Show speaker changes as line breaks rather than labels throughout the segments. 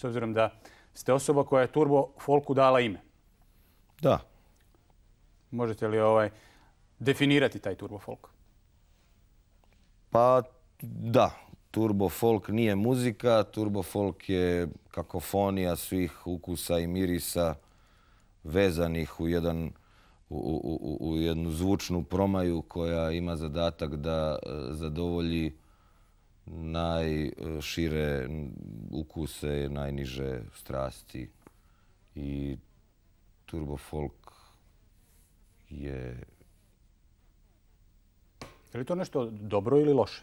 s obzirom da ste osoba koja je Turbo Folku dala ime. Da. Možete li ovaj definirati taj Turbo Folk? Pa da, Turbo Folk nije muzika, Turbo Folk je kakofonija svih ukusa i mirisa vezanih u jedan u, u, u, u jednu zvučnu promaju koja ima zadatak da eh, zadovolji uh, najšire ukuse, najniže strasti i turbo folk je... Je li to nešto dobro ili loše?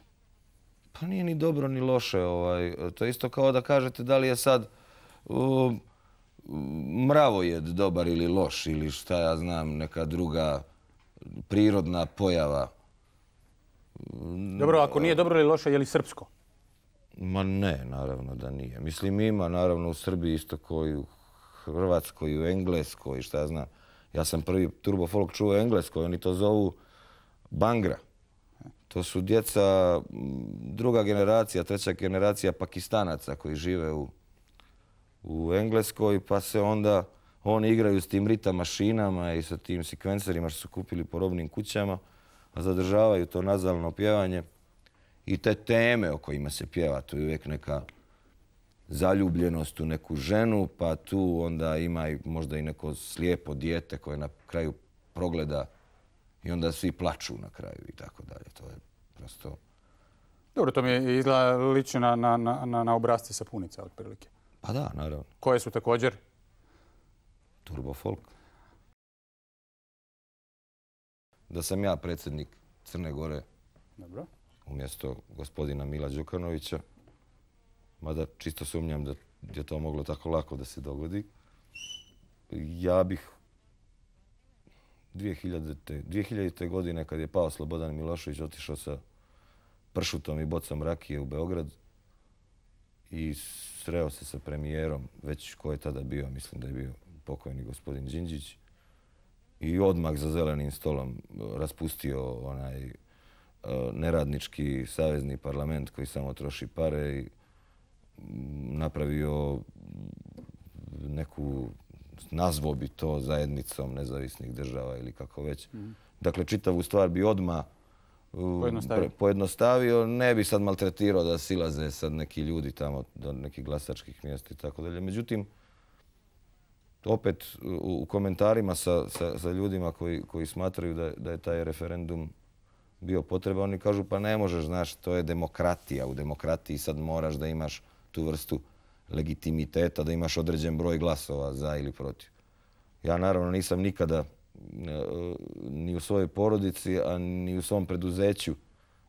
Pa nije ni dobro ni loše. Ovaj. To je isto kao da kažete da li je sad um, mravojed dobar ili loš ili šta ja znam, neka druga prirodna pojava. Dobro, ako nije dobro ili loše, je li srpsko? Ma ne, naravno da nije. Mislim, ima naravno u Srbiji isto koji u Hrvatskoj, u Engleskoj, šta zna. Ja sam prvi turbo folk čuo u Engleskoj, oni to zovu Bangra. To su djeca druga generacija, treća generacija Pakistanaca koji žive u, u Engleskoj, pa se onda oni igraju s tim rita mašinama i sa tim sekvencerima što su kupili po robnim kućama zadržavaju to nazalno pjevanje i te teme o kojima se pjeva, to je uvijek neka zaljubljenost u neku ženu, pa tu onda ima i možda i neko slijepo dijete koje na kraju progleda i onda svi plaču na kraju i tako dalje. To je prosto... Dobro, to mi je izgleda lično na, na, na, na obrazci sapunica, otprilike. Pa da, naravno. Koje su također? Turbo folk. da sam ja predsjednik Crne Gore Dobro. umjesto gospodina Mila Đukanovića. Mada čisto sumnjam da je to moglo tako lako da se dogodi. Ja bih 2000. Te, 2000. godine kad je pao Slobodan Milošević otišao sa pršutom i bocom rakije u Beograd i sreo se sa premijerom, već ko je tada bio, mislim da je bio pokojni gospodin Đinđić i odmak za zelenim stolom e, raspustio onaj e, neradnički savezni parlament koji samo troši pare i napravio neku nazvo bi to zajednicom nezavisnih država ili kako već. Mhm. Dakle, čitavu stvar bi odma e, pojednostavio. pojednostavio. Ne bi sad maltretirao da silaze sad neki ljudi tamo do nekih glasačkih mjesta i tako dalje. Međutim, uh, opet u komentarima sa sa, sa ljudima koji koji smatraju da da je taj referendum bio potreba, oni kažu pa ne možeš, znaš, to je demokratija. U demokratiji sad moraš da imaš tu vrstu legitimiteta, da imaš određen broj glasova za ili protiv. Ja naravno nisam nikada e, ni u svojoj porodici, a ni u svom preduzeću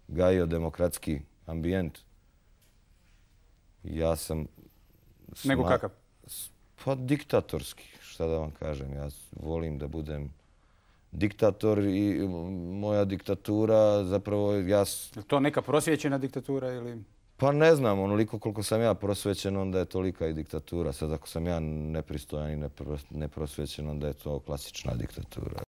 gajio demokratski ambijent. Ja sam... Nego kakav? Nego kakav? Pa diktatorski, šta da vam kažem. Ja volim da budem diktator i moja diktatura zapravo... Ja... Je to neka prosvjećena diktatura ili... Pa ne znam, onoliko koliko sam ja prosvećen, onda je tolika i diktatura. Sad ako sam ja nepristojan i neprosvećen, onda je to klasična diktatura.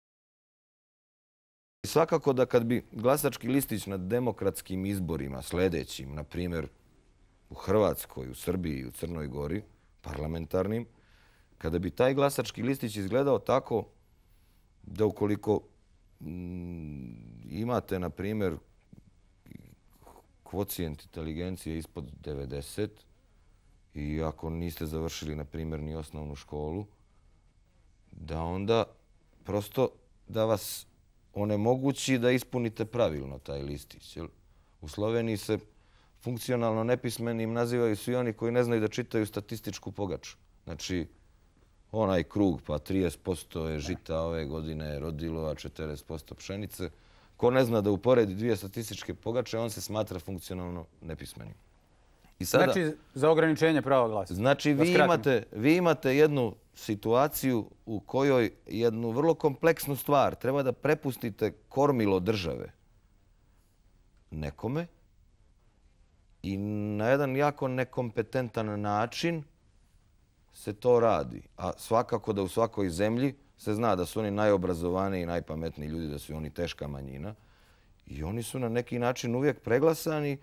Svakako da kad bi glasački listić na demokratskim izborima, sljedećim, na primjer u Hrvatskoj, u Srbiji, i u Crnoj Gori, parlamentarnim, kada bi taj glasački listić izgledao tako da ukoliko mm, imate, na primjer, kvocijent inteligencije ispod 90 i ako niste završili, na primjer, ni osnovnu školu, da onda prosto da vas onemogući da ispunite pravilno taj listić. U Sloveniji se funkcionalno nepismenim nazivaju svi oni koji ne znaju da čitaju statističku pogaču. Znači, onaj krug, pa 30% je žita ove godine rodilo, a 40% pšenice. Ko ne zna da uporedi dvije statističke pogače, on se smatra funkcionalno nepismenim. Znači, za ograničenje prava glasa. Znači, vi imate jednu situaciju u kojoj jednu vrlo kompleksnu stvar treba da prepustite kormilo države nekome i na jedan jako nekompetentan način se to radi. A svakako da u svakoj zemlji se zna da su oni najobrazovaniji i najpametniji ljudi, da su oni teška manjina. I oni su na neki način uvijek preglasani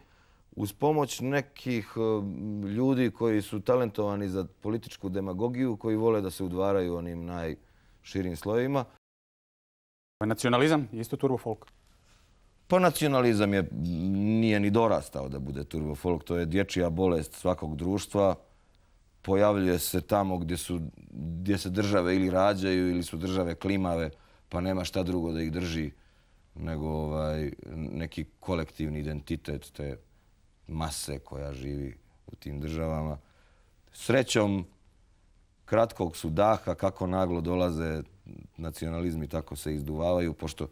uz pomoć nekih eh, ljudi koji su talentovani za političku demagogiju, koji vole da se udvaraju onim najširim slojima. Nacionalizam je isto turbo folk? Pa nacionalizam je, nije ni dorastao da bude turbo folk. To je dječija bolest svakog društva pojavljuje se tamo gdje, su, gdje se države ili rađaju ili su države klimave, pa nema šta drugo da ih drži nego ovaj, neki kolektivni identitet te mase koja živi u tim državama. Srećom kratkog su daha, kako naglo dolaze nacionalizmi, tako se izduvavaju, pošto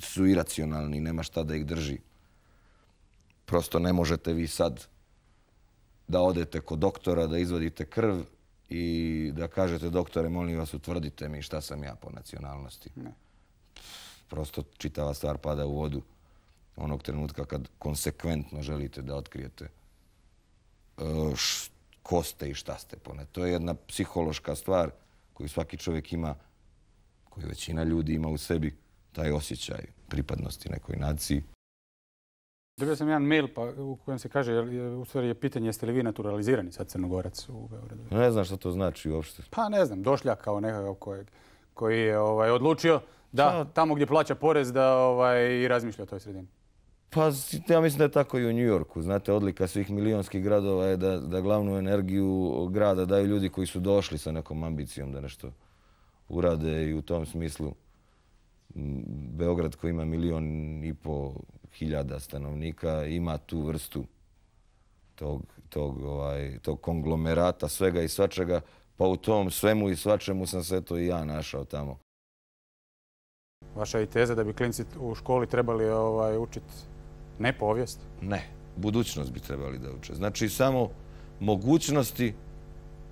su iracionalni, nema šta da ih drži. Prosto ne možete vi sad da odete kod doktora, da izvodite krv i da kažete doktore, molim vas, utvrdite mi šta sam ja po nacionalnosti. Prosto čitava stvar pada u vodu onog trenutka kad konsekventno želite da otkrijete e, ko ste i šta ste po To je jedna psihološka stvar koju svaki čovjek ima, koju većina ljudi ima u sebi, taj osjećaj pripadnosti nekoj naciji. Dobio sam jedan mail pa, u kojem se kaže, u stvari je pitanje, jeste li vi naturalizirani sad Crnogorac u Beogradu? Ne znam što to znači uopšte. Pa ne znam, došlja kao nekakav koji, koji je ovaj, odlučio da pa- tamo gdje plaća porez da ovaj, i razmišlja o toj sredini. Pa ja mislim da je tako i u Njujorku. Znate, odlika svih milionskih gradova je da, da glavnu energiju grada daju ljudi koji su došli sa nekom ambicijom da nešto urade i u tom smislu Beograd koji ima milion i po hiljada stanovnika ima tu vrstu tog, tog, ovaj, tog konglomerata svega i svačega, pa u tom svemu i svačemu sam sve to i ja našao tamo. Vaša je teza da bi klinci u školi trebali ovaj, učiti ne povijest? Ne, budućnost bi trebali da uče. Znači samo mogućnosti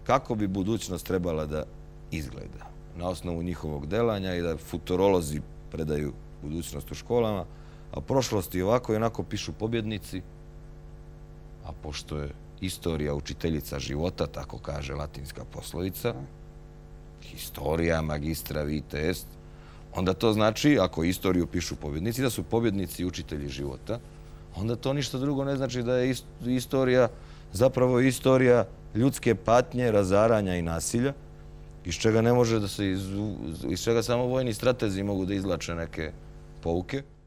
kako bi budućnost trebala da izgleda na osnovu njihovog delanja i da futurolozi predaju budućnost u školama a prošlosti ovako i onako pišu pobjednici, a pošto je istorija učiteljica života, tako kaže latinska poslovica, historija magistra vite est, onda to znači, ako istoriju pišu pobjednici, da su pobjednici učitelji života, onda to ništa drugo ne znači da je istorija zapravo istorija ljudske patnje, razaranja i nasilja, iz čega ne može da se iz, iz čega samo vojni stratezi mogu da izlače neke pouke.